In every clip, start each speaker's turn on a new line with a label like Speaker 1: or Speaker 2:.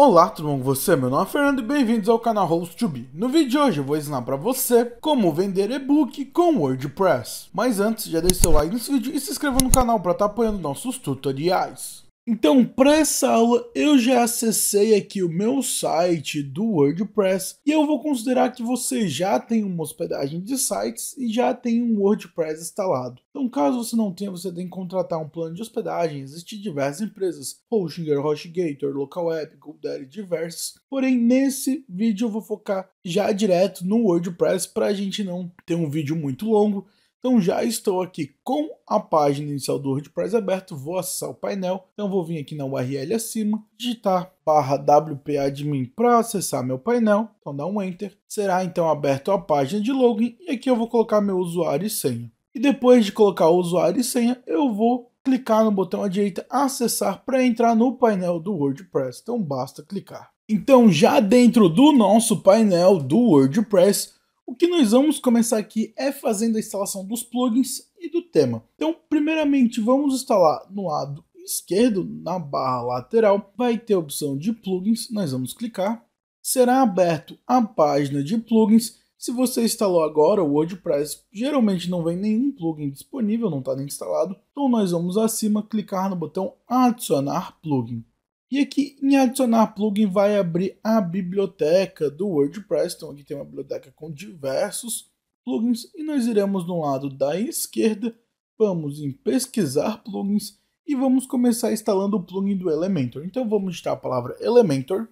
Speaker 1: Olá, tudo bom com você? Meu nome é Fernando e bem-vindos ao canal host 2 No vídeo de hoje eu vou ensinar para você como vender e-book com WordPress. Mas antes, já deixe seu like nesse vídeo e se inscreva no canal para estar tá apoiando nossos tutoriais. Então, para essa aula, eu já acessei aqui o meu site do WordPress e eu vou considerar que você já tem uma hospedagem de sites e já tem um WordPress instalado. Então, caso você não tenha, você tem que contratar um plano de hospedagem. Existem diversas empresas, Hostinger, HostGator, LocalWeb, GoDaddy, diversas. Porém, nesse vídeo eu vou focar já direto no WordPress para a gente não ter um vídeo muito longo então já estou aqui com a página inicial do WordPress aberto, vou acessar o painel, então vou vir aqui na URL acima, digitar barra wpadmin para acessar meu painel, então dá um enter, será então aberto a página de login e aqui eu vou colocar meu usuário e senha. E depois de colocar o usuário e senha, eu vou clicar no botão à direita acessar para entrar no painel do WordPress, então basta clicar. Então já dentro do nosso painel do WordPress, o que nós vamos começar aqui é fazendo a instalação dos plugins e do tema. Então, primeiramente, vamos instalar no lado esquerdo, na barra lateral, vai ter a opção de plugins, nós vamos clicar. Será aberto a página de plugins. Se você instalou agora o WordPress, geralmente não vem nenhum plugin disponível, não está nem instalado. Então nós vamos acima clicar no botão adicionar plugin. E aqui em adicionar plugin vai abrir a biblioteca do WordPress. Então aqui tem uma biblioteca com diversos plugins e nós iremos no lado da esquerda, vamos em pesquisar plugins e vamos começar instalando o plugin do Elementor. Então vamos digitar a palavra Elementor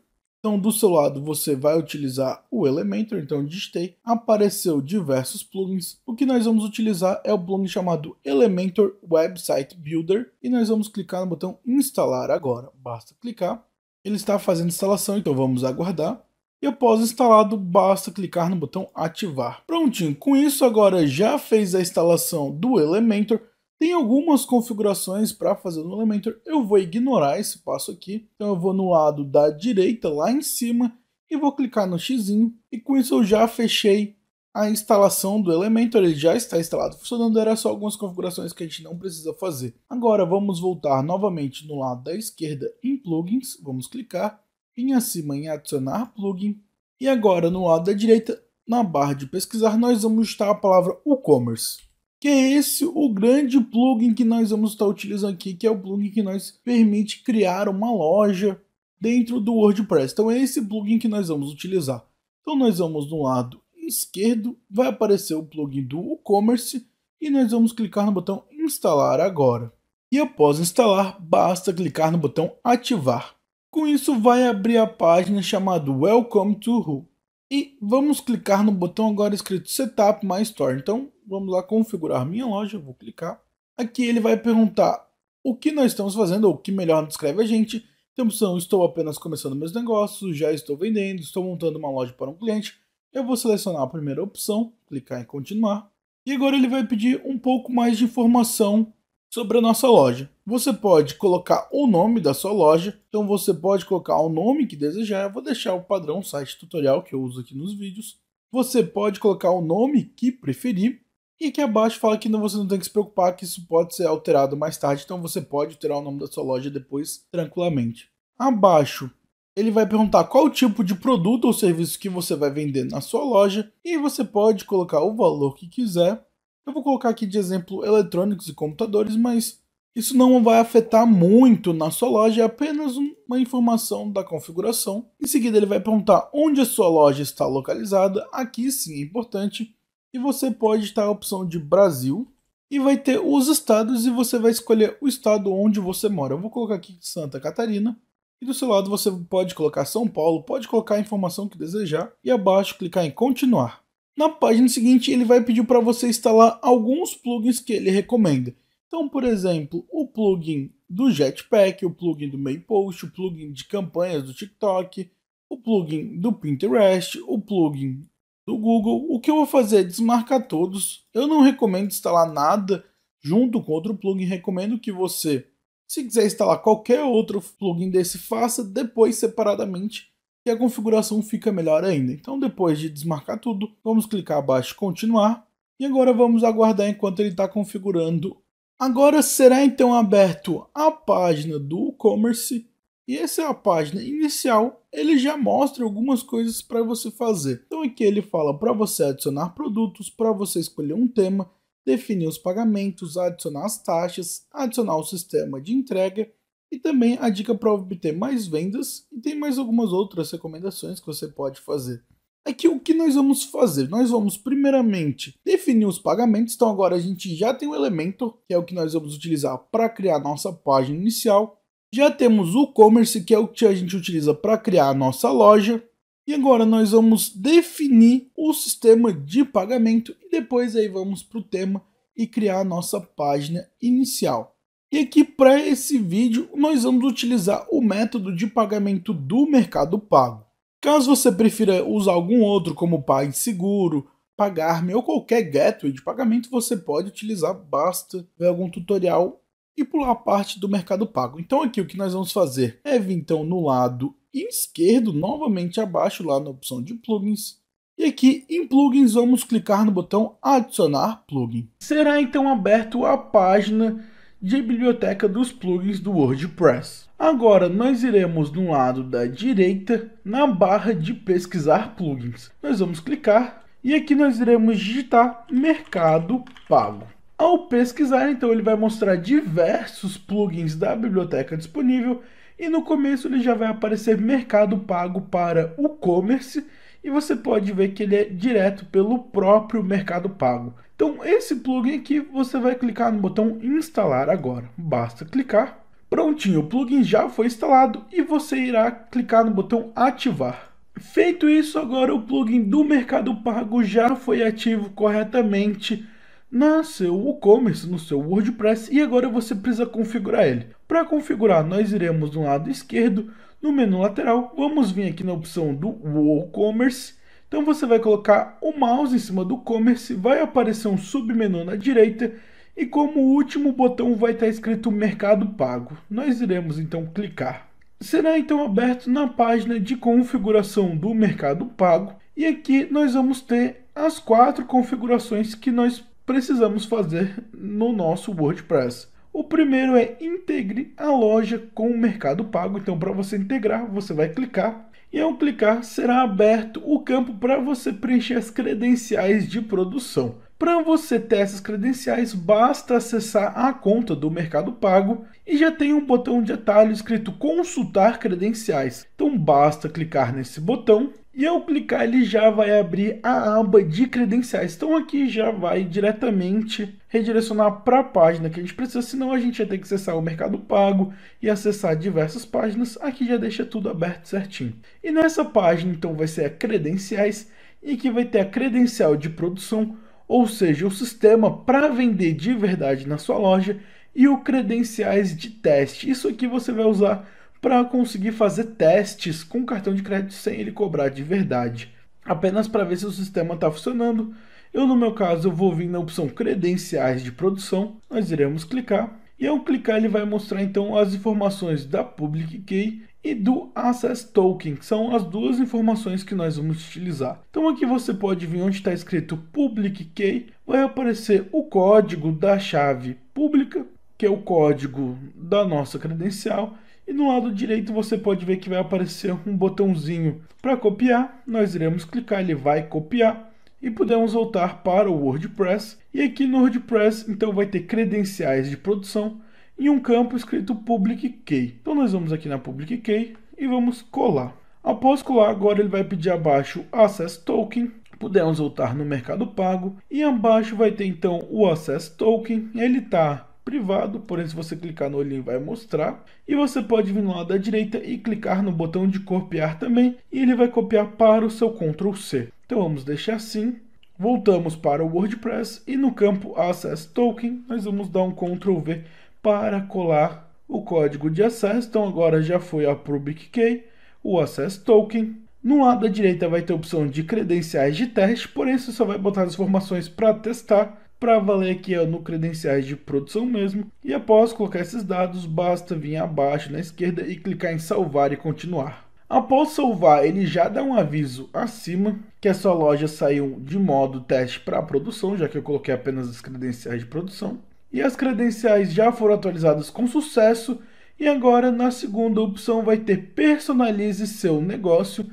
Speaker 1: então, do seu lado, você vai utilizar o Elementor, então digitei, apareceu diversos plugins. O que nós vamos utilizar é o plugin chamado Elementor Website Builder e nós vamos clicar no botão instalar agora. Basta clicar. Ele está fazendo instalação, então vamos aguardar. E após instalado, basta clicar no botão ativar. Prontinho, com isso agora já fez a instalação do Elementor. Tem algumas configurações para fazer no Elementor, eu vou ignorar esse passo aqui. Então eu vou no lado da direita, lá em cima, e vou clicar no x e com isso eu já fechei a instalação do Elementor, ele já está instalado, funcionando, era só algumas configurações que a gente não precisa fazer. Agora vamos voltar novamente no lado da esquerda em plugins, vamos clicar, em acima em adicionar plugin, e agora no lado da direita, na barra de pesquisar, nós vamos digitar a palavra e-commerce que é esse o grande plugin que nós vamos estar utilizando aqui, que é o plugin que nós permite criar uma loja dentro do WordPress. Então é esse plugin que nós vamos utilizar. Então nós vamos no lado esquerdo, vai aparecer o plugin do WooCommerce e nós vamos clicar no botão instalar agora. E após instalar, basta clicar no botão ativar. Com isso vai abrir a página chamada Welcome to Who. E vamos clicar no botão agora escrito Setup My Store. Então Vamos lá configurar minha loja, vou clicar. Aqui ele vai perguntar o que nós estamos fazendo, ou o que melhor descreve a gente. Tem opção, estou apenas começando meus negócios, já estou vendendo, estou montando uma loja para um cliente. Eu vou selecionar a primeira opção, clicar em continuar. E agora ele vai pedir um pouco mais de informação sobre a nossa loja. Você pode colocar o nome da sua loja, então você pode colocar o nome que desejar. Eu vou deixar o padrão site tutorial que eu uso aqui nos vídeos. Você pode colocar o nome que preferir e aqui abaixo fala que não, você não tem que se preocupar que isso pode ser alterado mais tarde, então você pode alterar o nome da sua loja depois tranquilamente. Abaixo, ele vai perguntar qual tipo de produto ou serviço que você vai vender na sua loja e você pode colocar o valor que quiser. Eu vou colocar aqui de exemplo eletrônicos e computadores, mas isso não vai afetar muito na sua loja, é apenas uma informação da configuração. Em seguida, ele vai perguntar onde a sua loja está localizada. Aqui sim é importante e você pode estar a opção de Brasil e vai ter os estados e você vai escolher o estado onde você mora. Eu vou colocar aqui Santa Catarina. E do seu lado você pode colocar São Paulo, pode colocar a informação que desejar e abaixo clicar em continuar. Na página seguinte ele vai pedir para você instalar alguns plugins que ele recomenda. Então, por exemplo, o plugin do Jetpack, o plugin do Maypost, o plugin de campanhas do TikTok, o plugin do Pinterest, o plugin do Google, o que eu vou fazer é desmarcar todos. Eu não recomendo instalar nada junto com outro plugin, recomendo que você, se quiser instalar qualquer outro plugin desse, faça depois separadamente e a configuração fica melhor ainda. Então, depois de desmarcar tudo, vamos clicar abaixo continuar e agora vamos aguardar enquanto ele está configurando. Agora será então aberto a página do e-commerce e essa é a página inicial, ele já mostra algumas coisas para você fazer. Então aqui ele fala para você adicionar produtos, para você escolher um tema, definir os pagamentos, adicionar as taxas, adicionar o sistema de entrega e também a dica para obter mais vendas e tem mais algumas outras recomendações que você pode fazer. Aqui o que nós vamos fazer? Nós vamos primeiramente definir os pagamentos, então agora a gente já tem o Elementor, que é o que nós vamos utilizar para criar nossa página inicial. Já temos o e-commerce, que é o que a gente utiliza para criar a nossa loja. E agora nós vamos definir o sistema de pagamento e depois aí vamos para o tema e criar a nossa página inicial. E aqui para esse vídeo nós vamos utilizar o método de pagamento do Mercado Pago. Caso você prefira usar algum outro como PagSeguro, Pagar.me ou qualquer gateway de pagamento, você pode utilizar, basta ver algum tutorial e pular a parte do mercado pago. Então aqui o que nós vamos fazer é vir então no lado esquerdo, novamente abaixo lá na opção de plugins, e aqui em plugins vamos clicar no botão adicionar plugin. Será então aberto a página de biblioteca dos plugins do WordPress. Agora nós iremos no lado da direita na barra de pesquisar plugins. Nós vamos clicar e aqui nós iremos digitar mercado pago. Ao pesquisar, então, ele vai mostrar diversos plugins da biblioteca disponível e no começo ele já vai aparecer mercado pago para o commerce e você pode ver que ele é direto pelo próprio mercado pago. Então, esse plugin aqui, você vai clicar no botão instalar agora. Basta clicar. Prontinho, o plugin já foi instalado e você irá clicar no botão ativar. Feito isso, agora o plugin do Mercado Pago já foi ativo corretamente nasceu o WooCommerce no seu WordPress e agora você precisa configurar ele. Para configurar, nós iremos no lado esquerdo, no menu lateral, vamos vir aqui na opção do WooCommerce. Então você vai colocar o mouse em cima do commerce, vai aparecer um submenu na direita e como último botão vai estar tá escrito Mercado Pago. Nós iremos então clicar. Será então aberto na página de configuração do Mercado Pago e aqui nós vamos ter as quatro configurações que nós precisamos fazer no nosso WordPress. O primeiro é integre a loja com o Mercado Pago. Então, para você integrar, você vai clicar e ao clicar será aberto o campo para você preencher as credenciais de produção. Para você ter essas credenciais, basta acessar a conta do Mercado Pago e já tem um botão de atalho escrito consultar credenciais. Então basta clicar nesse botão e ao clicar, ele já vai abrir a aba de credenciais. Então aqui já vai diretamente redirecionar para a página que a gente precisa, senão a gente ia ter que acessar o Mercado Pago e acessar diversas páginas. Aqui já deixa tudo aberto certinho. E nessa página, então, vai ser a credenciais e que vai ter a credencial de produção, ou seja, o sistema para vender de verdade na sua loja e o credenciais de teste. Isso aqui você vai usar para conseguir fazer testes com o cartão de crédito sem ele cobrar de verdade, apenas para ver se o sistema está funcionando. Eu, no meu caso, eu vou vir na opção credenciais de produção, nós iremos clicar e ao clicar ele vai mostrar então as informações da Public Key e do Access Token, que são as duas informações que nós vamos utilizar. Então aqui você pode vir onde está escrito Public Key, vai aparecer o código da chave pública, que é o código da nossa credencial, e no lado direito você pode ver que vai aparecer um botãozinho para copiar. Nós iremos clicar, ele vai copiar e podemos voltar para o WordPress. E aqui no WordPress, então vai ter credenciais de produção e um campo escrito Public Key. Então nós vamos aqui na Public Key e vamos colar. Após colar, agora ele vai pedir abaixo Access Token. Podemos voltar no Mercado Pago e abaixo vai ter então o Access Token. Ele está privado, porém se você clicar no olhinho vai mostrar. E você pode vir no lado da direita e clicar no botão de copiar também, e ele vai copiar para o seu Ctrl C. Então vamos deixar assim. Voltamos para o WordPress e no campo Access Token nós vamos dar um Ctrl V para colar o código de acesso. Então agora já foi a Public Key, o Access Token. No lado da direita vai ter a opção de credenciais de teste, porém você só vai botar as informações para testar para valer aqui ó, no credenciais de produção mesmo. E após colocar esses dados, basta vir abaixo na esquerda e clicar em salvar e continuar. Após salvar, ele já dá um aviso acima que a sua loja saiu de modo teste para produção, já que eu coloquei apenas as credenciais de produção. E as credenciais já foram atualizadas com sucesso. E agora, na segunda opção, vai ter personalize seu negócio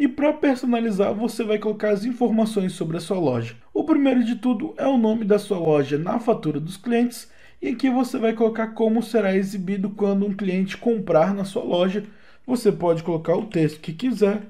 Speaker 1: e para personalizar, você vai colocar as informações sobre a sua loja. O primeiro de tudo é o nome da sua loja na fatura dos clientes, e aqui você vai colocar como será exibido quando um cliente comprar na sua loja. Você pode colocar o texto que quiser.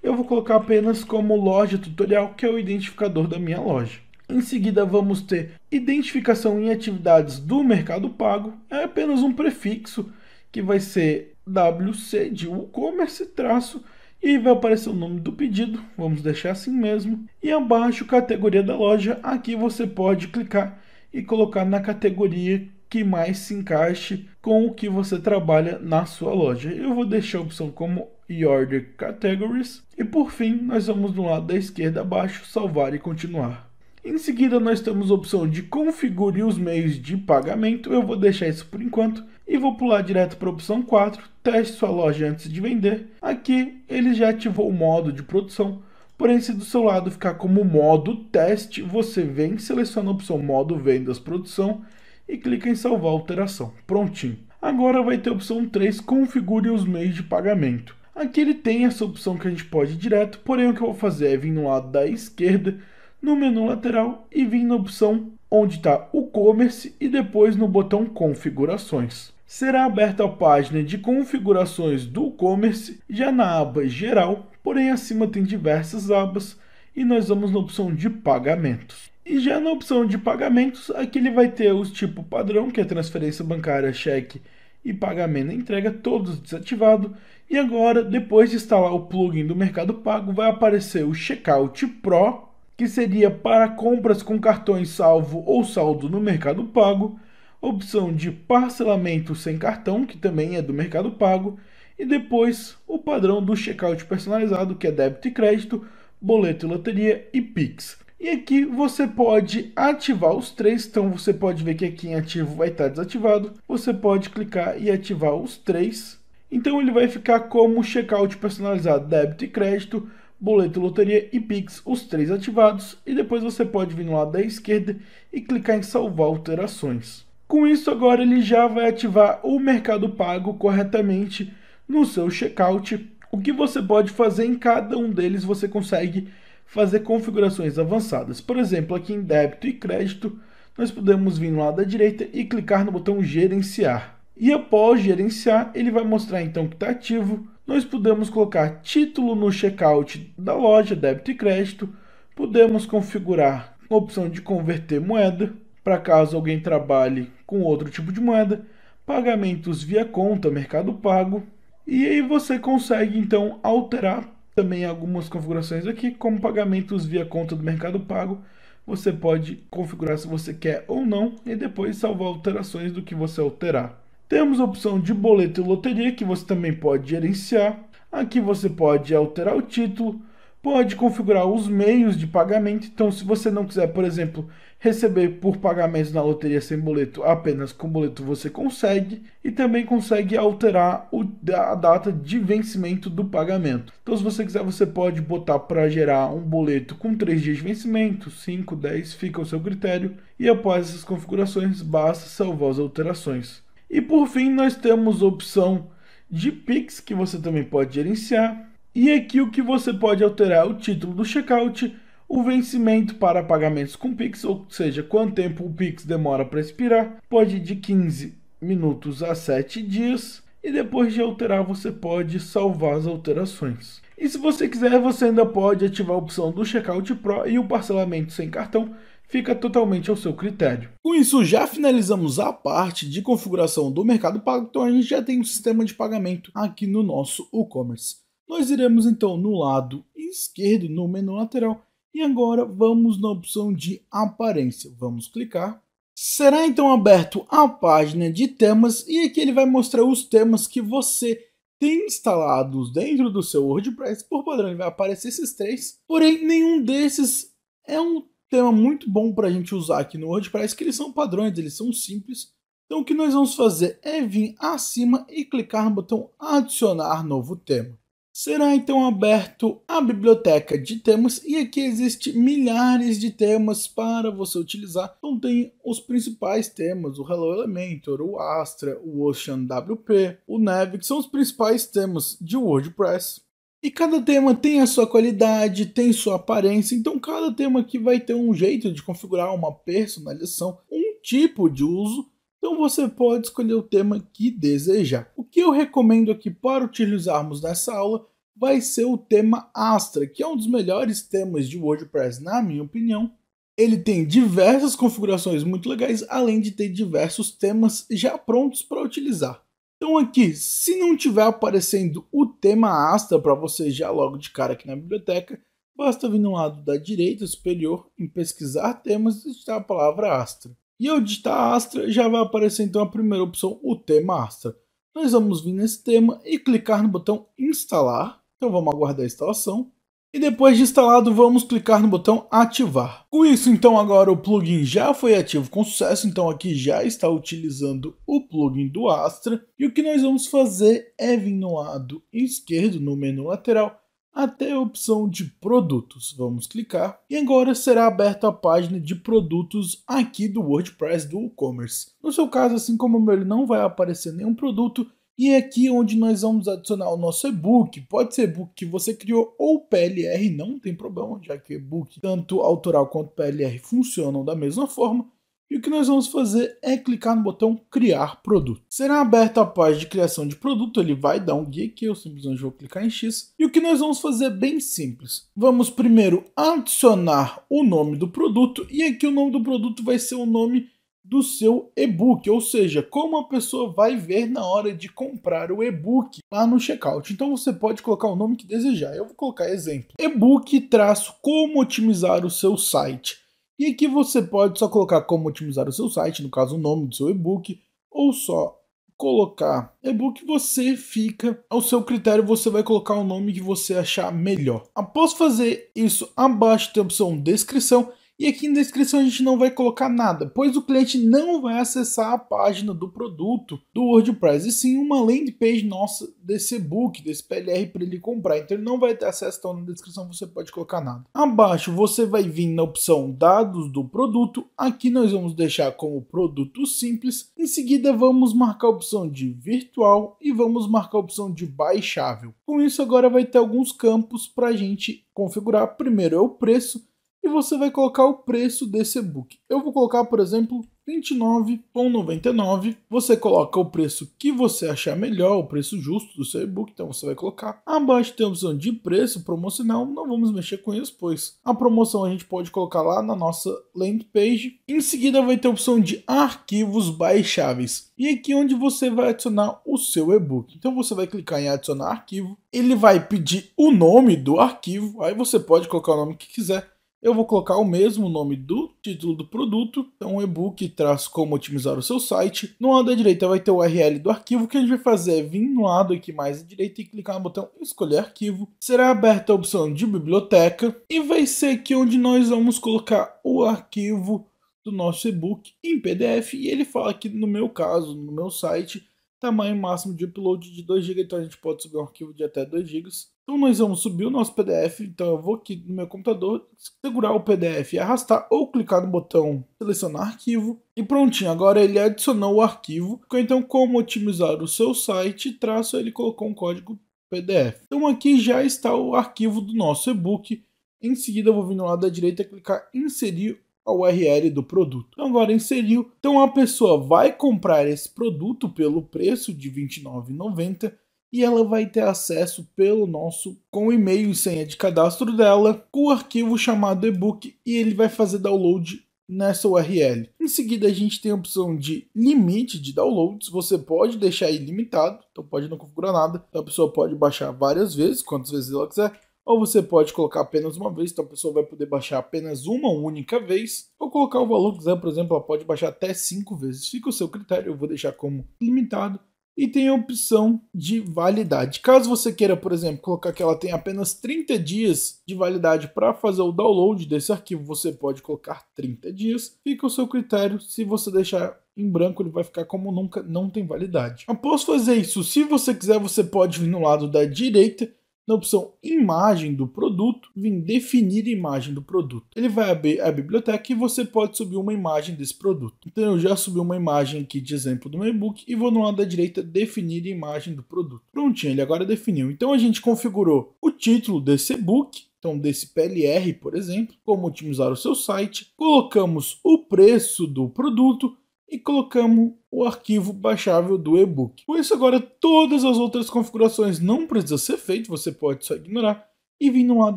Speaker 1: Eu vou colocar apenas como loja tutorial, que é o identificador da minha loja. Em seguida, vamos ter identificação em atividades do Mercado Pago. É apenas um prefixo que vai ser WC de e-commerce traço e vai aparecer o nome do pedido, vamos deixar assim mesmo. E abaixo, categoria da loja, aqui você pode clicar e colocar na categoria que mais se encaixe com o que você trabalha na sua loja. Eu vou deixar a opção como order categories. E por fim, nós vamos no lado da esquerda abaixo, salvar e continuar. Em seguida, nós temos a opção de configure os meios de pagamento. Eu vou deixar isso por enquanto, e vou pular direto para a opção 4, teste sua loja antes de vender. Aqui ele já ativou o modo de produção, porém se do seu lado ficar como modo teste, você vem, seleciona a opção modo vendas produção e clica em salvar alteração. Prontinho. Agora vai ter a opção 3, configure os meios de pagamento. Aqui ele tem essa opção que a gente pode ir direto, porém o que eu vou fazer é vir no lado da esquerda, no menu lateral e vir na opção onde está o commerce e depois no botão configurações será aberta a página de configurações do e-commerce, já na aba geral, porém acima tem diversas abas e nós vamos na opção de pagamentos. E já na opção de pagamentos, aqui ele vai ter os tipo padrão, que é transferência bancária, cheque e pagamento entrega, todos desativados E agora, depois de instalar o plugin do Mercado Pago, vai aparecer o Checkout Pro, que seria para compras com cartões salvo ou saldo no Mercado Pago opção de parcelamento sem cartão, que também é do Mercado Pago, e depois o padrão do checkout personalizado, que é débito e crédito, boleto e loteria e Pix. E aqui você pode ativar os três, então você pode ver que aqui em ativo vai estar desativado, você pode clicar e ativar os três. Então ele vai ficar como checkout personalizado, débito e crédito, boleto, loteria e Pix, os três ativados, e depois você pode vir no lado da esquerda e clicar em salvar alterações. Com isso, agora ele já vai ativar o Mercado Pago corretamente no seu checkout. O que você pode fazer em cada um deles, você consegue fazer configurações avançadas. Por exemplo, aqui em débito e crédito, nós podemos vir lá da direita e clicar no botão gerenciar. E após gerenciar, ele vai mostrar então que está ativo. Nós podemos colocar título no checkout da loja, débito e crédito. Podemos configurar a opção de converter moeda. Para caso alguém trabalhe com outro tipo de moeda, pagamentos via conta, mercado pago. E aí você consegue então alterar também algumas configurações aqui, como pagamentos via conta do mercado pago. Você pode configurar se você quer ou não e depois salvar alterações do que você alterar. Temos a opção de boleto e loteria que você também pode gerenciar. Aqui você pode alterar o título, pode configurar os meios de pagamento. Então, se você não quiser, por exemplo, receber por pagamentos na loteria sem boleto apenas com boleto você consegue e também consegue alterar o, a data de vencimento do pagamento. Então, se você quiser, você pode botar para gerar um boleto com 3 dias de vencimento, 5, 10, fica ao seu critério, e após essas configurações, basta salvar as alterações. E por fim, nós temos a opção de Pix que você também pode gerenciar. E aqui o que você pode alterar é o título do checkout o vencimento para pagamentos com Pix, ou seja, quanto tempo o Pix demora para expirar, pode ir de 15 minutos a 7 dias. E depois de alterar, você pode salvar as alterações. E se você quiser, você ainda pode ativar a opção do Checkout Pro e o parcelamento sem cartão fica totalmente ao seu critério. Com isso, já finalizamos a parte de configuração do Mercado Pago, então a gente já tem um sistema de pagamento aqui no nosso e-commerce. Nós iremos então no lado esquerdo, no menu lateral, e agora vamos na opção de aparência. Vamos clicar. Será então aberto a página de temas e aqui ele vai mostrar os temas que você tem instalados dentro do seu WordPress. Por padrão vai aparecer esses três, porém nenhum desses é um tema muito bom para a gente usar aqui no WordPress, que eles são padrões, eles são simples. Então o que nós vamos fazer é vir acima e clicar no botão adicionar novo tema. Será então aberto a biblioteca de temas e aqui existe milhares de temas para você utilizar. Então tem os principais temas, o Hello Elementor, o Astra, o Ocean WP, o Neve, que são os principais temas de WordPress. E cada tema tem a sua qualidade, tem sua aparência, então cada tema aqui vai ter um jeito de configurar uma personalização, um tipo de uso então você pode escolher o tema que desejar. O que eu recomendo aqui para utilizarmos nessa aula vai ser o tema Astra, que é um dos melhores temas de WordPress, na minha opinião. Ele tem diversas configurações muito legais, além de ter diversos temas já prontos para utilizar. Então aqui, se não tiver aparecendo o tema Astra para você já logo de cara aqui na biblioteca, basta vir no lado da direita superior em pesquisar temas e digitar a palavra Astra. E ao digitar Astra, já vai aparecer então a primeira opção, o tema Astra. Nós vamos vir nesse tema e clicar no botão instalar. Então vamos aguardar a instalação. E depois de instalado, vamos clicar no botão ativar. Com isso, então, agora o plugin já foi ativo com sucesso, então aqui já está utilizando o plugin do Astra. E o que nós vamos fazer é vir no lado esquerdo, no menu lateral, até a opção de produtos. Vamos clicar e agora será aberta a página de produtos aqui do WordPress do e-commerce. No seu caso, assim como o meu, ele não vai aparecer nenhum produto, e é aqui onde nós vamos adicionar o nosso e-book. Pode ser e-book que você criou ou PLR, não tem problema, já que e-book, tanto autoral quanto PLR, funcionam da mesma forma. E o que nós vamos fazer é clicar no botão Criar Produto. Será aberta a página de criação de produto, ele vai dar um guia aqui, eu simplesmente vou clicar em X. E o que nós vamos fazer é bem simples. Vamos primeiro adicionar o nome do produto, e aqui o nome do produto vai ser o nome do seu e-book, ou seja, como a pessoa vai ver na hora de comprar o e-book lá no checkout. Então você pode colocar o nome que desejar. Eu vou colocar exemplo: e-book traço como otimizar o seu site. E aqui você pode só colocar como otimizar o seu site, no caso o nome do seu e-book, ou só colocar e-book, você fica ao seu critério, você vai colocar o nome que você achar melhor. Após fazer isso, abaixo tem a opção descrição e aqui na descrição a gente não vai colocar nada, pois o cliente não vai acessar a página do produto do WordPress, e sim uma landing page nossa desse book desse PLR para ele comprar. Então ele não vai ter acesso, então na descrição você pode colocar nada. Abaixo você vai vir na opção dados do produto, aqui nós vamos deixar como produto simples. Em seguida vamos marcar a opção de virtual e vamos marcar a opção de baixável. Com isso agora vai ter alguns campos para a gente configurar. Primeiro é o preço, e você vai colocar o preço desse e-book. Eu vou colocar, por exemplo, R$ 29,99. Você coloca o preço que você achar melhor, o preço justo do seu e-book, então você vai colocar. Abaixo tem a opção de preço promocional, não vamos mexer com isso, pois a promoção a gente pode colocar lá na nossa landing page. Em seguida vai ter a opção de arquivos baixáveis. E aqui é onde você vai adicionar o seu e-book. Então você vai clicar em adicionar arquivo, ele vai pedir o nome do arquivo, aí você pode colocar o nome que quiser. Eu vou colocar o mesmo nome do título do produto, então é o e-book traz como otimizar o seu site. No lado da direita vai ter o URL do arquivo, que a gente vai fazer é vir no lado aqui mais à direita e clicar no botão escolher arquivo. Será aberta a opção de biblioteca e vai ser aqui onde nós vamos colocar o arquivo do nosso e-book em PDF e ele fala que no meu caso, no meu site, Tamanho máximo de upload de 2 GB, então a gente pode subir um arquivo de até 2 GB. Então nós vamos subir o nosso PDF, então eu vou aqui no meu computador, segurar o PDF e arrastar ou clicar no botão selecionar arquivo e prontinho, agora ele adicionou o arquivo. Então como otimizar o seu site, traço, ele colocou um código PDF. Então aqui já está o arquivo do nosso e-book. Em seguida eu vou vir no lado da direita clicar inserir a URL do produto. Então agora inseriu. Então a pessoa vai comprar esse produto pelo preço de 29,90 e ela vai ter acesso pelo nosso com o e-mail e senha de cadastro dela, com o arquivo chamado ebook e ele vai fazer download nessa URL. Em seguida, a gente tem a opção de limite de downloads. Você pode deixar ilimitado, então pode não configurar nada. Então a pessoa pode baixar várias vezes, quantas vezes ela quiser ou você pode colocar apenas uma vez, então a pessoa vai poder baixar apenas uma única vez, ou colocar o valor que quiser, por exemplo, ela pode baixar até 5 vezes. Fica o seu critério, eu vou deixar como limitado. E tem a opção de validade. Caso você queira, por exemplo, colocar que ela tem apenas 30 dias de validade para fazer o download desse arquivo, você pode colocar 30 dias. Fica o seu critério. Se você deixar em branco ele vai ficar como nunca, não tem validade. Após fazer isso, se você quiser, você pode vir no lado da direita na opção imagem do produto, vem definir imagem do produto. Ele vai abrir a biblioteca e você pode subir uma imagem desse produto. Então eu já subi uma imagem aqui de exemplo do meu e-book e vou no lado da direita definir imagem do produto. Prontinho, ele agora definiu. Então a gente configurou o título desse e-book, então desse PLR, por exemplo, como otimizar o seu site, colocamos o preço do produto, e colocamos o arquivo baixável do e-book. Com isso agora todas as outras configurações não precisam ser feitas, você pode só ignorar e vir no lado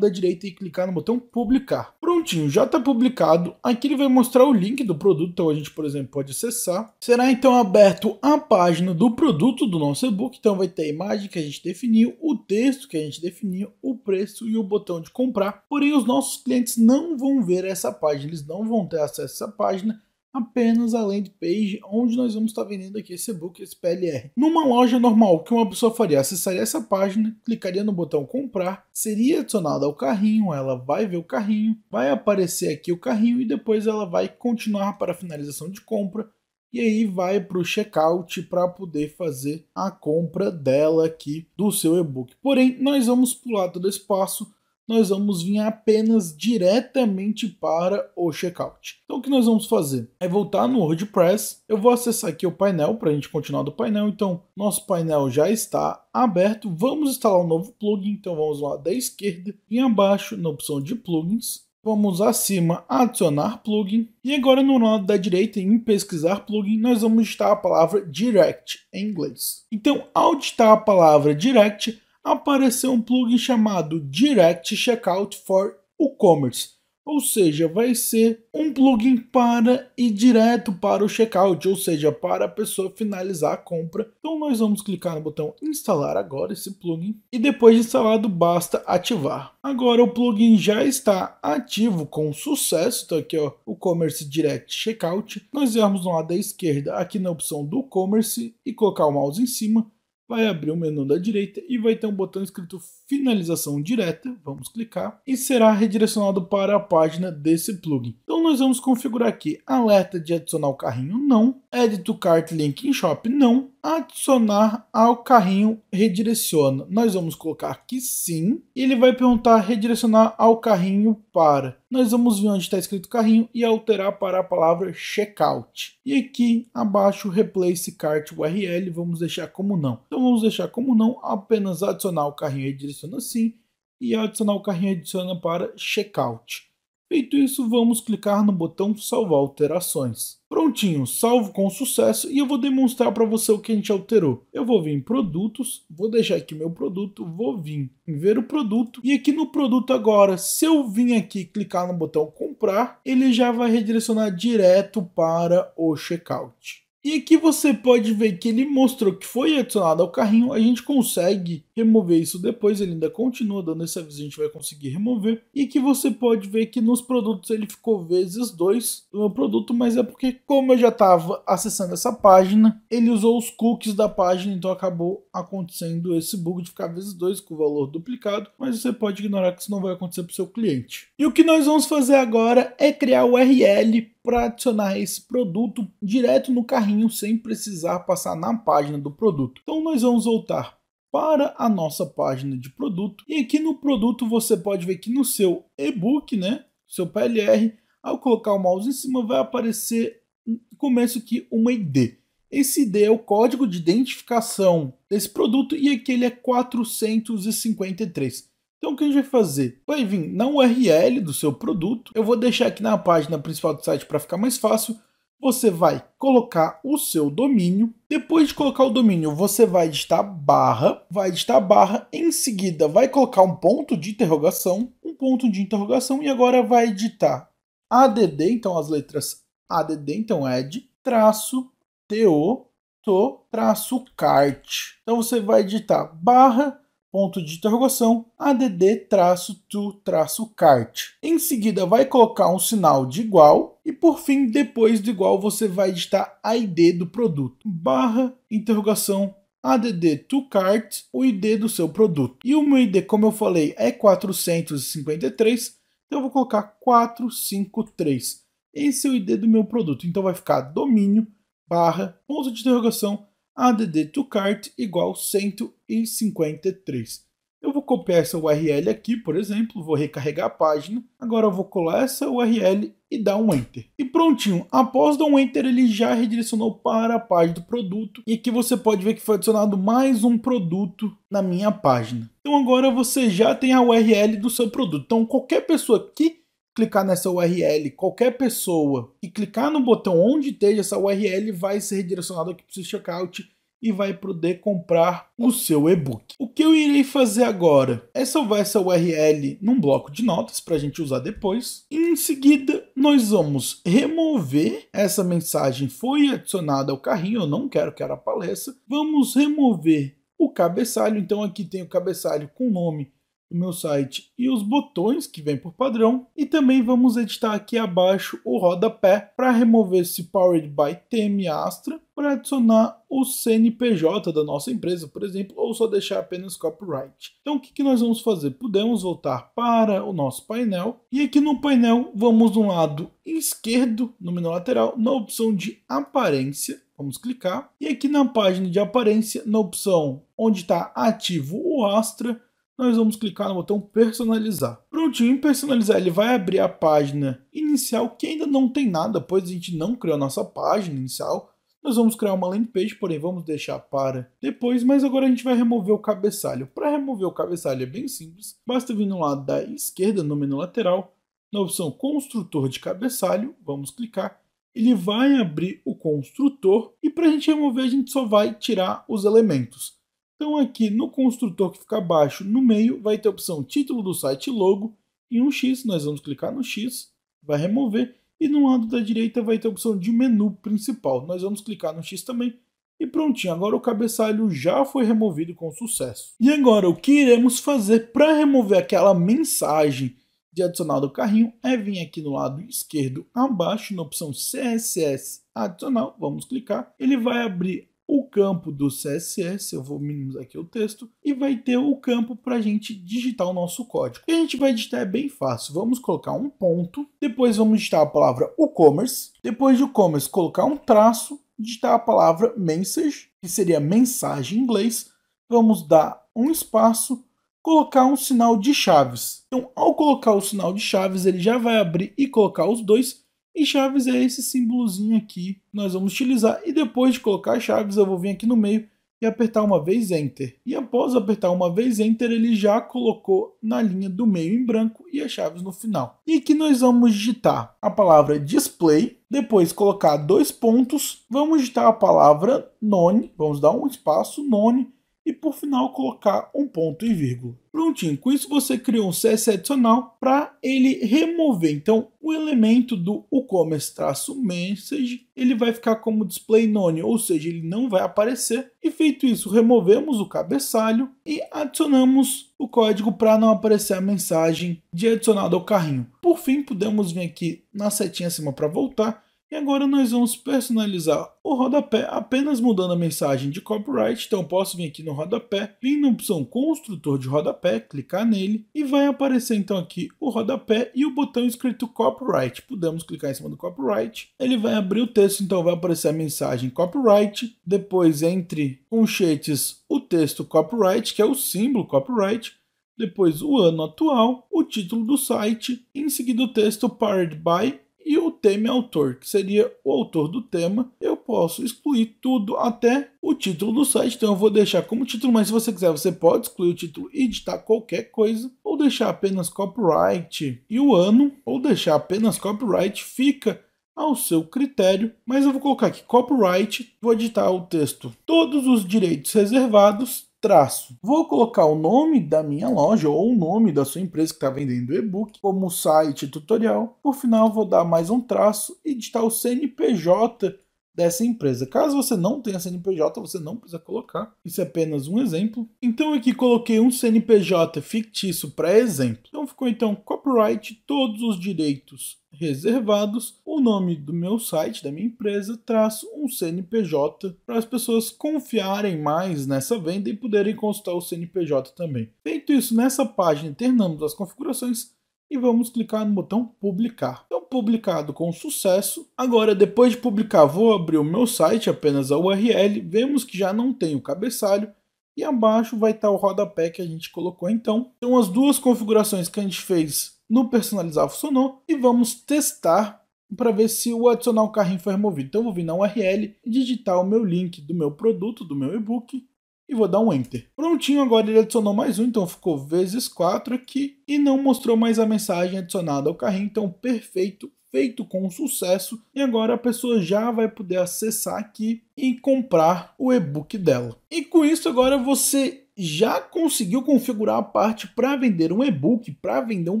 Speaker 1: da direita e clicar no botão publicar. Prontinho, já está publicado. Aqui ele vai mostrar o link do produto, então a gente, por exemplo, pode acessar. Será então aberto a página do produto do nosso e-book, então vai ter a imagem que a gente definiu, o texto que a gente definiu, o preço e o botão de comprar. Porém, os nossos clientes não vão ver essa página, eles não vão ter acesso a essa página, apenas a landing page onde nós vamos estar vendendo aqui esse e-book, esse PLR. Numa loja normal, o que uma pessoa faria? Acessaria essa página, clicaria no botão comprar, seria adicionada ao carrinho, ela vai ver o carrinho, vai aparecer aqui o carrinho e depois ela vai continuar para a finalização de compra e aí vai para o checkout para poder fazer a compra dela aqui do seu e-book. Porém, nós vamos pular todo esse passo nós vamos vir apenas diretamente para o checkout. Então o que nós vamos fazer? É voltar no WordPress, eu vou acessar aqui o painel para a gente continuar do painel, então nosso painel já está aberto, vamos instalar um novo plugin, então vamos lá da esquerda, em abaixo na opção de plugins, Vamos acima, adicionar plugin. E agora no lado da direita, em pesquisar plugin, nós vamos digitar a palavra Direct em inglês. Então, ao digitar a palavra Direct, apareceu um plugin chamado Direct Checkout for E-Commerce, ou seja, vai ser um plugin para ir direto para o checkout, ou seja, para a pessoa finalizar a compra. Então nós vamos clicar no botão instalar agora esse plugin e depois de instalado basta ativar. Agora o plugin já está ativo com sucesso, Então aqui ó, o Commerce Direct Checkout. Nós vamos no lado da esquerda aqui na opção do Commerce e colocar o mouse em cima vai abrir o menu da direita e vai ter um botão escrito finalização direta, vamos clicar, e será redirecionado para a página desse plugin. Então nós vamos configurar aqui alerta de adicionar o carrinho não, Add é Cart Link em Shop, não. Adicionar ao carrinho redireciona. Nós vamos colocar aqui sim. E ele vai perguntar redirecionar ao carrinho para. Nós vamos ver onde está escrito carrinho e alterar para a palavra checkout. E aqui abaixo replace cart URL, vamos deixar como não. Então vamos deixar como não, apenas adicionar o carrinho redireciona sim e adicionar o carrinho adiciona para checkout. Feito isso, vamos clicar no botão salvar alterações. Prontinho, salvo com sucesso e eu vou demonstrar para você o que a gente alterou. Eu vou vir em produtos, vou deixar aqui meu produto, vou vir em ver o produto e aqui no produto agora, se eu vir aqui clicar no botão comprar, ele já vai redirecionar direto para o checkout. E aqui você pode ver que ele mostrou que foi adicionado ao carrinho, a gente consegue remover isso depois, ele ainda continua dando esse aviso, a gente vai conseguir remover. E que você pode ver que nos produtos ele ficou vezes 2 no produto, mas é porque como eu já estava acessando essa página, ele usou os cookies da página, então acabou acontecendo esse bug de ficar vezes 2 com o valor duplicado, mas você pode ignorar que isso não vai acontecer para o seu cliente. E o que nós vamos fazer agora é criar o URL para adicionar esse produto direto no carrinho sem precisar passar na página do produto. Então nós vamos voltar para a nossa página de produto e aqui no produto você pode ver que no seu e-book, né, seu PLR, ao colocar o mouse em cima vai aparecer no começo aqui uma ID. Esse ID é o código de identificação desse produto e aqui ele é 453. Então o que a gente vai fazer? Vai vir na URL do seu produto, eu vou deixar aqui na página principal do site para ficar mais fácil, você vai colocar o seu domínio, depois de colocar o domínio você vai digitar barra, vai digitar barra, em seguida vai colocar um ponto de interrogação, um ponto de interrogação e agora vai editar ADD, então as letras ADD, então add, traço, TO, to, traço, cart. Então você vai editar barra, ponto de interrogação, add-to-cart. Em seguida, vai colocar um sinal de igual e, por fim, depois do igual, você vai digitar a ID do produto, barra, interrogação, add to cart, o ID do seu produto. E o meu ID, como eu falei, é 453, então eu vou colocar 453. Esse é o ID do meu produto, então vai ficar domínio, barra, ponto de interrogação, add to cart igual 153. Eu vou copiar essa URL aqui, por exemplo, vou recarregar a página. Agora eu vou colar essa URL e dar um Enter. E prontinho, após dar um Enter ele já redirecionou para a página do produto. E aqui você pode ver que foi adicionado mais um produto na minha página. Então agora você já tem a URL do seu produto. Então qualquer pessoa que clicar nessa URL. Qualquer pessoa e clicar no botão onde esteja essa URL vai ser redirecionado aqui para o seu checkout e vai poder comprar o seu e-book. O que eu irei fazer agora é salvar essa URL num bloco de notas para a gente usar depois. E em seguida, nós vamos remover essa mensagem foi adicionada ao carrinho, eu não quero que ela apareça. Vamos remover o cabeçalho, então aqui tem o cabeçalho com o nome do meu site e os botões que vem por padrão. E também vamos editar aqui abaixo o rodapé para remover esse Powered by TM Astra para adicionar o CNPJ da nossa empresa, por exemplo, ou só deixar apenas copyright. Então o que, que nós vamos fazer? Podemos voltar para o nosso painel e aqui no painel vamos do lado esquerdo, no menu lateral, na opção de aparência, vamos clicar e aqui na página de aparência, na opção onde está ativo o Astra, nós vamos clicar no botão personalizar. Prontinho, em personalizar, ele vai abrir a página inicial que ainda não tem nada, pois a gente não criou a nossa página inicial. Nós vamos criar uma landing page, porém vamos deixar para depois, mas agora a gente vai remover o cabeçalho. Para remover o cabeçalho é bem simples, basta vir no lado da esquerda, no menu lateral, na opção construtor de cabeçalho, vamos clicar, ele vai abrir o construtor e para a gente remover a gente só vai tirar os elementos. Então aqui no construtor que fica abaixo, no meio, vai ter a opção título do site logo e um X, nós vamos clicar no X, vai remover, e no lado da direita vai ter a opção de menu principal, nós vamos clicar no X também, e prontinho, agora o cabeçalho já foi removido com sucesso. E agora o que iremos fazer para remover aquela mensagem de adicionar do carrinho é vir aqui no lado esquerdo abaixo na opção CSS adicional, vamos clicar, ele vai abrir o campo do CSS, eu vou minimizar aqui o texto, e vai ter o campo para a gente digitar o nosso código. E a gente vai digitar é bem fácil, vamos colocar um ponto, depois vamos digitar a palavra e-commerce, depois de e-commerce colocar um traço, digitar a palavra message, que seria mensagem em inglês, vamos dar um espaço, colocar um sinal de chaves. Então, ao colocar o sinal de chaves, ele já vai abrir e colocar os dois, e chaves é esse símbolozinho aqui que nós vamos utilizar. E depois de colocar chaves, eu vou vir aqui no meio e apertar uma vez Enter. E após apertar uma vez Enter, ele já colocou na linha do meio em branco e as chaves no final. E aqui nós vamos digitar a palavra display, depois colocar dois pontos, vamos digitar a palavra none, vamos dar um espaço, none, e por final colocar um ponto e vírgula. Prontinho, com isso você criou um CS adicional para ele remover. Então, o elemento do e-commerce-message, ele vai ficar como display none, ou seja, ele não vai aparecer. E feito isso, removemos o cabeçalho e adicionamos o código para não aparecer a mensagem de adicionado ao carrinho. Por fim, podemos vir aqui na setinha acima para voltar e agora nós vamos personalizar o rodapé apenas mudando a mensagem de copyright. Então posso vir aqui no rodapé, vir na opção construtor de rodapé, clicar nele e vai aparecer então aqui o rodapé e o botão escrito copyright. Podemos clicar em cima do copyright. Ele vai abrir o texto, então vai aparecer a mensagem copyright. Depois entre conchetes o texto copyright, que é o símbolo copyright depois o ano atual, o título do site, em seguida o texto Powered by e o tema é autor, que seria o autor do tema, eu posso excluir tudo até o título do site. Então eu vou deixar como título, mas se você quiser, você pode excluir o título e editar qualquer coisa, ou deixar apenas copyright e o ano, ou deixar apenas copyright, fica ao seu critério, mas eu vou colocar aqui copyright, vou editar o texto todos os direitos reservados traço. Vou colocar o nome da minha loja ou o nome da sua empresa que está vendendo o e-book como site tutorial. Por final, vou dar mais um traço e digitar o CNPJ dessa empresa. Caso você não tenha CNPJ, você não precisa colocar. Isso é apenas um exemplo. Então aqui coloquei um CNPJ fictício para exemplo. Então ficou então copyright, todos os direitos reservados, o nome do meu site, da minha empresa, traço um CNPJ para as pessoas confiarem mais nessa venda e poderem consultar o CNPJ também. Feito isso, nessa página internamos as configurações, e vamos clicar no botão publicar. Então publicado com sucesso. Agora depois de publicar vou abrir o meu site, apenas a URL, vemos que já não tem o cabeçalho e abaixo vai estar o rodapé que a gente colocou então. Então as duas configurações que a gente fez no personalizar funcionou e vamos testar para ver se o adicionar o carrinho foi removido. Então eu vou vir na URL e digitar o meu link do meu produto, do meu e-book e vou dar um Enter. Prontinho, agora ele adicionou mais um, então ficou vezes 4 aqui e não mostrou mais a mensagem adicionada ao carrinho, então perfeito, feito com sucesso e agora a pessoa já vai poder acessar aqui e comprar o e-book dela. E com isso agora você já conseguiu configurar a parte para vender um e-book, para vender um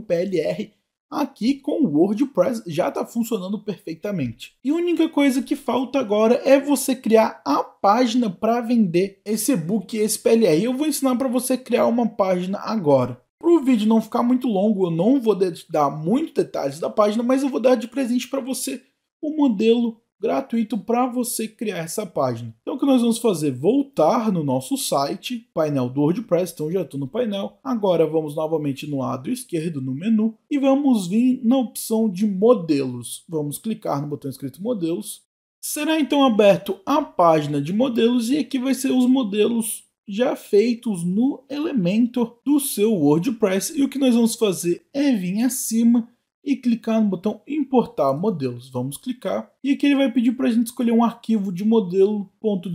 Speaker 1: PLR Aqui com o WordPress já está funcionando perfeitamente. E a única coisa que falta agora é você criar a página para vender esse e-book e esse PLR. Eu vou ensinar para você criar uma página agora. Para o vídeo não ficar muito longo, eu não vou dar muito detalhes da página, mas eu vou dar de presente para você o modelo gratuito para você criar essa página. Então o que nós vamos fazer? Voltar no nosso site, painel do WordPress, então já estou no painel. Agora vamos novamente no lado esquerdo, no menu, e vamos vir na opção de modelos. Vamos clicar no botão escrito modelos. Será então aberto a página de modelos e aqui vai ser os modelos já feitos no Elementor do seu WordPress. E o que nós vamos fazer é vir acima e clicar no botão importar modelos. Vamos clicar e aqui ele vai pedir para a gente escolher um arquivo de modelo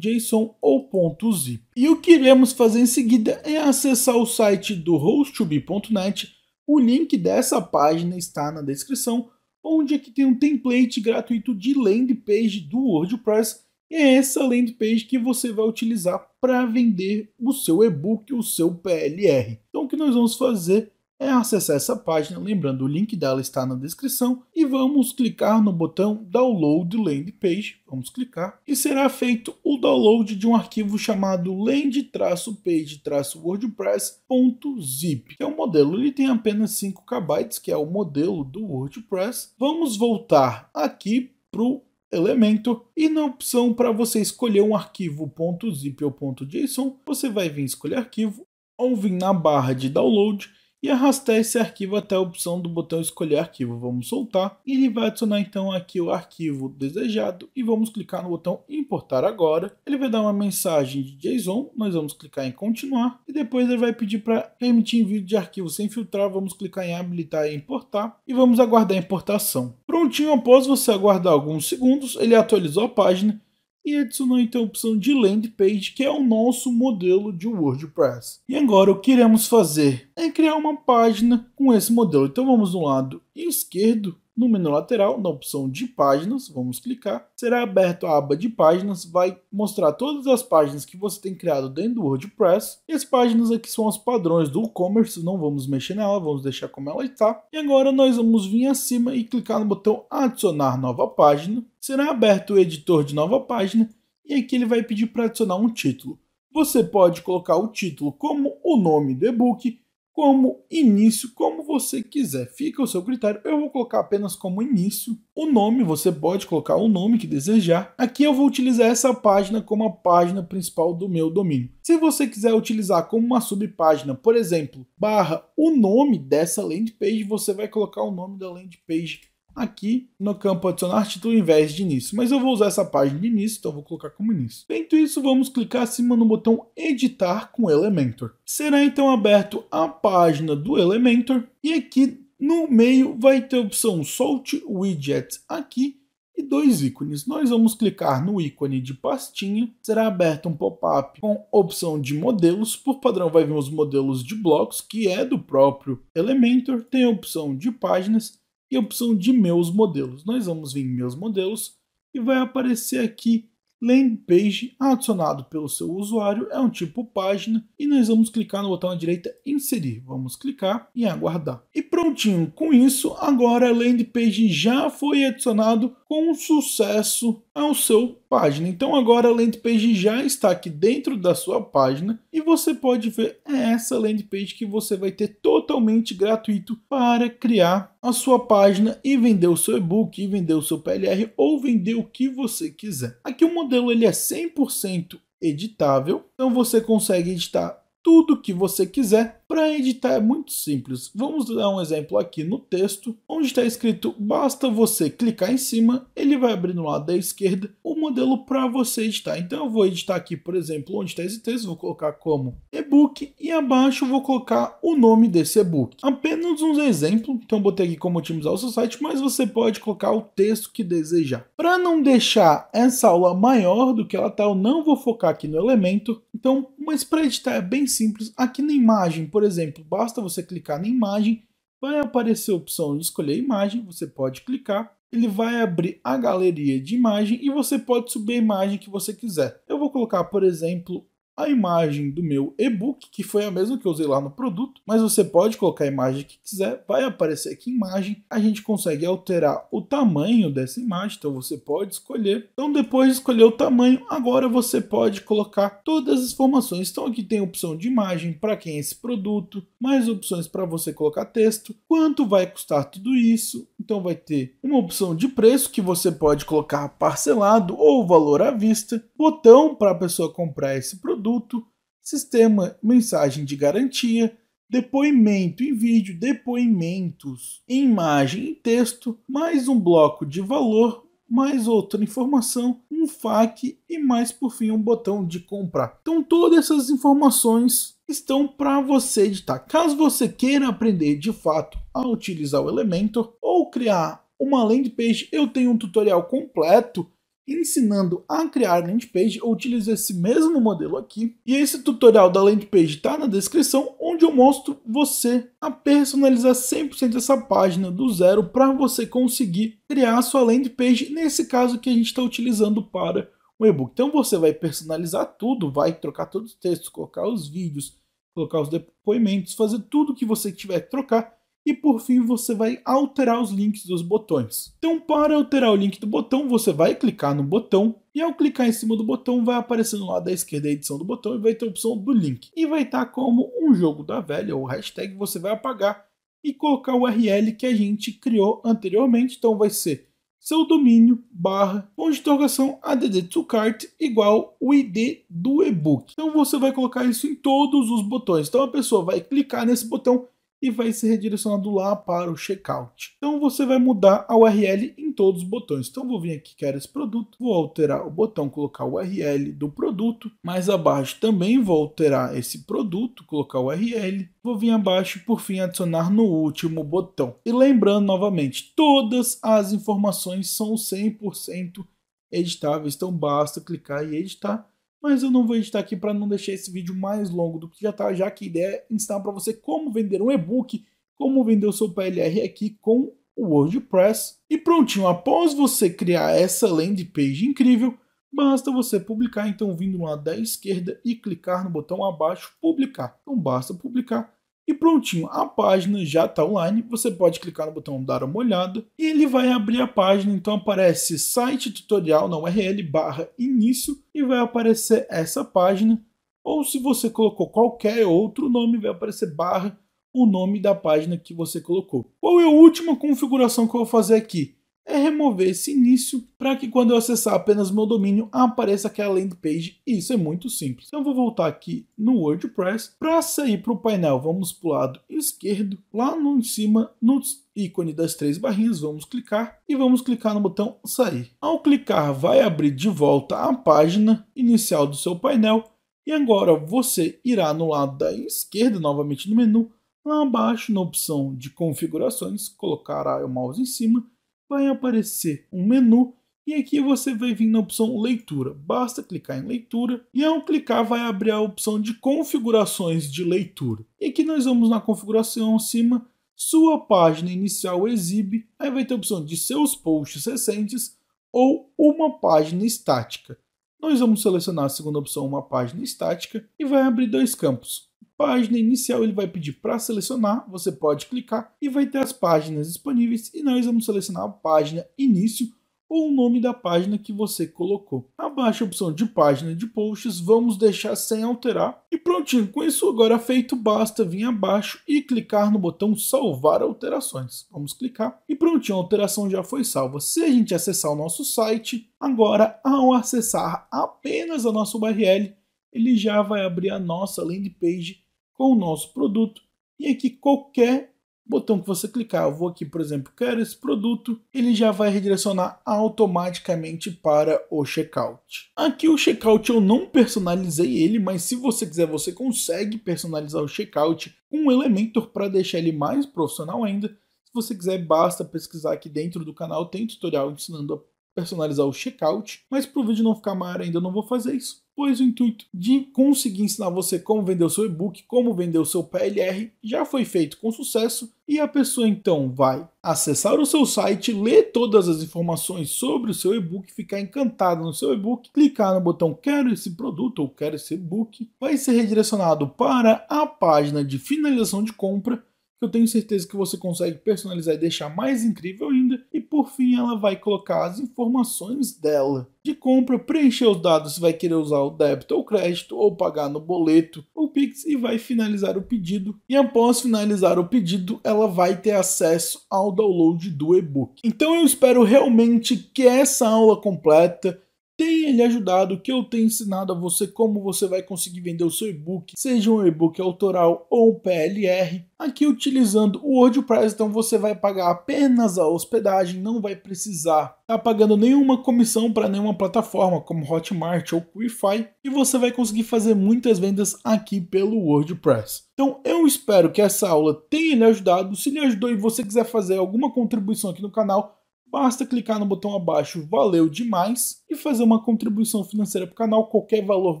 Speaker 1: .json ou .zip. E o que iremos fazer em seguida é acessar o site do hosttobe.net. O link dessa página está na descrição, onde aqui tem um template gratuito de landing page do WordPress. E é essa landing page que você vai utilizar para vender o seu e-book, o seu PLR. Então o que nós vamos fazer é acessar essa página, lembrando o link dela está na descrição, e vamos clicar no botão Download Land Page, vamos clicar, e será feito o download de um arquivo chamado land-page-wordpress.zip, que é um modelo, ele tem apenas 5 KB, que é o modelo do WordPress. Vamos voltar aqui para o elemento e na opção para você escolher um arquivo .zip ou .json, você vai vir escolher arquivo ou vir na barra de download e arrastar esse arquivo até a opção do botão escolher arquivo. Vamos soltar. E ele vai adicionar então aqui o arquivo desejado e vamos clicar no botão importar agora. Ele vai dar uma mensagem de JSON, nós vamos clicar em continuar e depois ele vai pedir para permitir envio de arquivo sem filtrar, vamos clicar em habilitar e importar e vamos aguardar a importação. Prontinho, após você aguardar alguns segundos, ele atualizou a página e adicionou então a opção de Land Page, que é o nosso modelo de WordPress. E agora o que iremos fazer é criar uma página com esse modelo. Então vamos no lado esquerdo no menu lateral, na opção de páginas, vamos clicar, será aberto a aba de páginas, vai mostrar todas as páginas que você tem criado dentro do WordPress. E as páginas aqui são os padrões do e-commerce, não vamos mexer nela, vamos deixar como ela está. E agora nós vamos vir acima e clicar no botão adicionar nova página. Será aberto o editor de nova página e aqui ele vai pedir para adicionar um título. Você pode colocar o título como o nome do e-book, como início, como você quiser. Fica ao seu critério. Eu vou colocar apenas como início. O nome, você pode colocar o nome que desejar. Aqui eu vou utilizar essa página como a página principal do meu domínio. Se você quiser utilizar como uma subpágina, por exemplo, barra o nome dessa landing page, você vai colocar o nome da landing page aqui no campo adicionar título em vez de início. Mas eu vou usar essa página de início, então vou colocar como início. Feito isso, vamos clicar acima no botão editar com Elementor. Será então aberto a página do Elementor e aqui no meio vai ter a opção solte widget aqui e dois ícones. Nós vamos clicar no ícone de pastinha, será aberto um pop-up com opção de modelos, por padrão vai vir os modelos de blocos, que é do próprio Elementor, tem a opção de páginas e a opção de meus modelos. Nós vamos vir em meus modelos e vai aparecer aqui Landing Page adicionado pelo seu usuário, é um tipo página e nós vamos clicar no botão à direita inserir. Vamos clicar e aguardar. E prontinho, com isso agora a landing page já foi adicionado com sucesso ao seu página. Então agora a landing page já está aqui dentro da sua página e você pode ver é essa landing page que você vai ter totalmente gratuito para criar a sua página e vender o seu e-book, e vender o seu PLR ou vender o que você quiser. Aqui o modelo ele é 100% editável, então você consegue editar tudo que você quiser para editar é muito simples. Vamos dar um exemplo aqui no texto, onde está escrito basta você clicar em cima, ele vai abrir no lado da esquerda o modelo para você editar. Então eu vou editar aqui, por exemplo, onde está esse texto, vou colocar como e-book e abaixo vou colocar o nome desse e-book. Apenas um exemplo, então eu botei aqui como otimizar o seu site, mas você pode colocar o texto que desejar. Para não deixar essa aula maior do que ela está, eu não vou focar aqui no elemento. Então, mas para editar é bem simples. Aqui na imagem, por por exemplo, basta você clicar na imagem, vai aparecer a opção de escolher imagem, você pode clicar, ele vai abrir a galeria de imagem e você pode subir a imagem que você quiser. Eu vou colocar, por exemplo, a imagem do meu e-book, que foi a mesma que eu usei lá no produto, mas você pode colocar a imagem que quiser, vai aparecer aqui imagem, a gente consegue alterar o tamanho dessa imagem, então você pode escolher. Então depois de escolher o tamanho, agora você pode colocar todas as informações. Então aqui tem opção de imagem para quem é esse produto, mais opções para você colocar texto, quanto vai custar tudo isso. Então vai ter uma opção de preço que você pode colocar parcelado ou valor à vista botão para a pessoa comprar esse produto, sistema, mensagem de garantia, depoimento em vídeo, depoimentos em imagem e texto, mais um bloco de valor, mais outra informação, um FAQ e mais por fim um botão de comprar. Então todas essas informações estão para você editar. Caso você queira aprender de fato a utilizar o Elementor ou criar uma landing page, eu tenho um tutorial completo ensinando a criar landing page, ou utilizo esse mesmo modelo aqui. E esse tutorial da landing page está na descrição, onde eu mostro você a personalizar 100% essa página do zero para você conseguir criar a sua landing page, nesse caso que a gente está utilizando para o e-book. Então você vai personalizar tudo, vai trocar todos os textos, colocar os vídeos, colocar os depoimentos, fazer tudo que você tiver que trocar e por fim você vai alterar os links dos botões. Então, para alterar o link do botão, você vai clicar no botão e ao clicar em cima do botão, vai aparecer no lado da esquerda a edição do botão e vai ter a opção do link. E vai estar como um jogo da velha ou hashtag, você vai apagar e colocar o URL que a gente criou anteriormente. Então vai ser seu domínio barra ponto de interrogação add to cart igual o ID do e-book. Então você vai colocar isso em todos os botões. Então a pessoa vai clicar nesse botão e vai ser redirecionado lá para o checkout. Então você vai mudar a URL em todos os botões. Então vou vir aqui, era esse produto, vou alterar o botão, colocar o URL do produto, mais abaixo também vou alterar esse produto, colocar o URL, vou vir abaixo e por fim adicionar no último botão. E lembrando novamente, todas as informações são 100% editáveis, então basta clicar e editar mas eu não vou editar aqui para não deixar esse vídeo mais longo do que já está, já que a ideia é ensinar para você como vender um e-book, como vender o seu PLR aqui com o WordPress. E prontinho, após você criar essa landing page incrível, basta você publicar, então vindo lá da esquerda e clicar no botão abaixo publicar. Então basta publicar e prontinho, a página já está online, você pode clicar no botão dar uma olhada e ele vai abrir a página, então aparece site tutorial na URL barra início e vai aparecer essa página, ou se você colocou qualquer outro nome, vai aparecer barra o nome da página que você colocou. Qual é a última configuração que eu vou fazer aqui? é remover esse início para que quando eu acessar apenas meu domínio apareça aquela landing page. E isso é muito simples. Então vou voltar aqui no WordPress. Para sair para o painel, vamos para o lado esquerdo. Lá no, em cima, no ícone das três barrinhas, vamos clicar e vamos clicar no botão sair. Ao clicar, vai abrir de volta a página inicial do seu painel. E agora você irá no lado da esquerda, novamente no menu, lá abaixo na opção de configurações, colocará o mouse em cima vai aparecer um menu e aqui você vai vir na opção leitura. Basta clicar em leitura e ao clicar vai abrir a opção de configurações de leitura. E aqui nós vamos na configuração acima, sua página inicial exibe, aí vai ter a opção de seus posts recentes ou uma página estática. Nós vamos selecionar a segunda opção, uma página estática, e vai abrir dois campos página inicial ele vai pedir para selecionar, você pode clicar e vai ter as páginas disponíveis e nós vamos selecionar a página início ou o nome da página que você colocou. Abaixo a opção de página de posts, vamos deixar sem alterar. E prontinho, com isso agora feito, basta vir abaixo e clicar no botão salvar alterações. Vamos clicar e prontinho, a alteração já foi salva. Se a gente acessar o nosso site, agora ao acessar apenas a nossa URL, ele já vai abrir a nossa landing page com o nosso produto. E aqui qualquer botão que você clicar, eu vou aqui, por exemplo, quero esse produto, ele já vai redirecionar automaticamente para o checkout. Aqui o checkout eu não personalizei ele, mas se você quiser você consegue personalizar o checkout com um Elementor para deixar ele mais profissional ainda. Se você quiser, basta pesquisar aqui dentro do canal, tem tutorial ensinando a personalizar o checkout, mas para o vídeo não ficar maior ainda eu não vou fazer isso pois o intuito de conseguir ensinar você como vender o seu e-book, como vender o seu PLR, já foi feito com sucesso e a pessoa então vai acessar o seu site, ler todas as informações sobre o seu e-book, ficar encantada no seu e-book, clicar no botão quero esse produto ou quero esse e-book, vai ser redirecionado para a página de finalização de compra, que eu tenho certeza que você consegue personalizar e deixar mais incrível ainda por fim, ela vai colocar as informações dela. De compra, preencher os dados se vai querer usar o débito ou crédito, ou pagar no boleto ou Pix e vai finalizar o pedido. E após finalizar o pedido, ela vai ter acesso ao download do e-book. Então eu espero realmente que essa aula completa tenha lhe ajudado, que eu tenho ensinado a você como você vai conseguir vender o seu e-book, seja um e-book autoral ou um PLR. Aqui utilizando o WordPress, então você vai pagar apenas a hospedagem, não vai precisar estar tá pagando nenhuma comissão para nenhuma plataforma como Hotmart ou Quifi, e você vai conseguir fazer muitas vendas aqui pelo WordPress. Então eu espero que essa aula tenha lhe ajudado. Se lhe ajudou e você quiser fazer alguma contribuição aqui no canal, Basta clicar no botão abaixo Valeu Demais e fazer uma contribuição financeira para o canal. Qualquer valor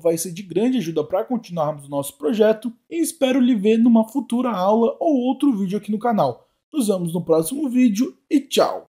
Speaker 1: vai ser de grande ajuda para continuarmos o nosso projeto e espero lhe ver numa futura aula ou outro vídeo aqui no canal. Nos vemos no próximo vídeo e tchau!